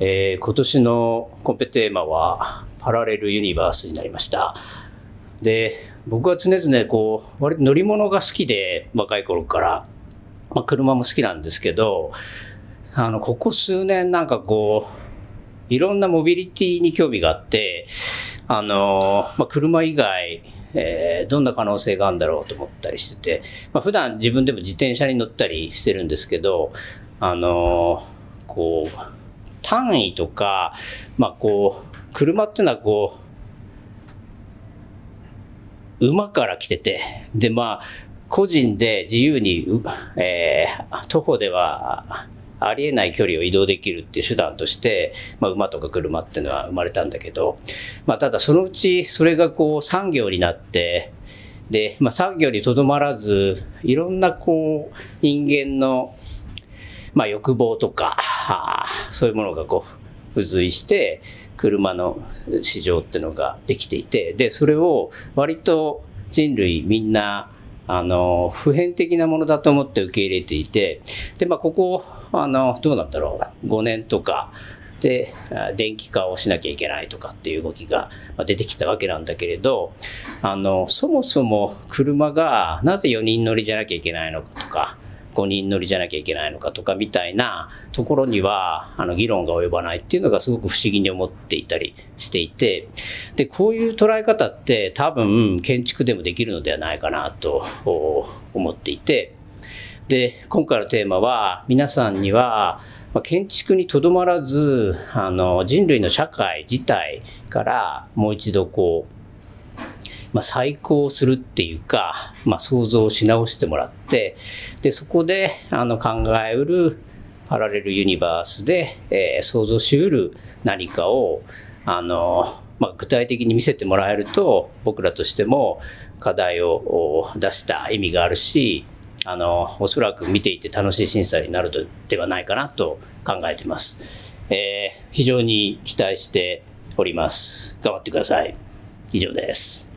えー、今年のコンペテーマはパラレルユニバースになりました。で、僕は常々こう、割と乗り物が好きで、若い頃から、まあ、車も好きなんですけど、あの、ここ数年なんかこう、いろんなモビリティに興味があって、あの、まあ、車以外、えー、どんな可能性があるんだろうと思ったりしてて、まあ、普段自分でも自転車に乗ったりしてるんですけど、あの、こう、単位とか、まあこう、車っていうのはこう、馬から来てて、でまあ、個人で自由に、えー、徒歩ではありえない距離を移動できるっていう手段として、まあ、馬とか車っていうのは生まれたんだけど、まあ、ただそのうちそれがこう産業になってで、まあ、産業にとどまらずいろんなこう人間のまあ、欲望とか、そういうものがこう、付随して、車の市場っていうのができていて、で、それを割と人類みんな、あの、普遍的なものだと思って受け入れていて、で、まあ、ここ、あの、どうなんだろう、5年とか、で、電気化をしなきゃいけないとかっていう動きが出てきたわけなんだけれど、あの、そもそも車がなぜ4人乗りじゃなきゃいけないのかとか、こに乗りじゃなきゃいけないのかとかみたいなところにはあの議論が及ばないっていうのがすごく不思議に思っていたりしていてでこういう捉え方って多分建築でもできるのではないかなと思っていてで今回のテーマは皆さんにはま建築にとどまらずあの人類の社会自体からもう一度こうまあ、再考するっていうか、まあ、想像し直してもらって、で、そこで、あの、考えうるパラレルユニバースで、えー、想像しうる何かを、あの、まあ、具体的に見せてもらえると、僕らとしても課題を出した意味があるし、あの、おそらく見ていて楽しい審査になるのではないかなと考えてます。えー、非常に期待しております。頑張ってください。以上です。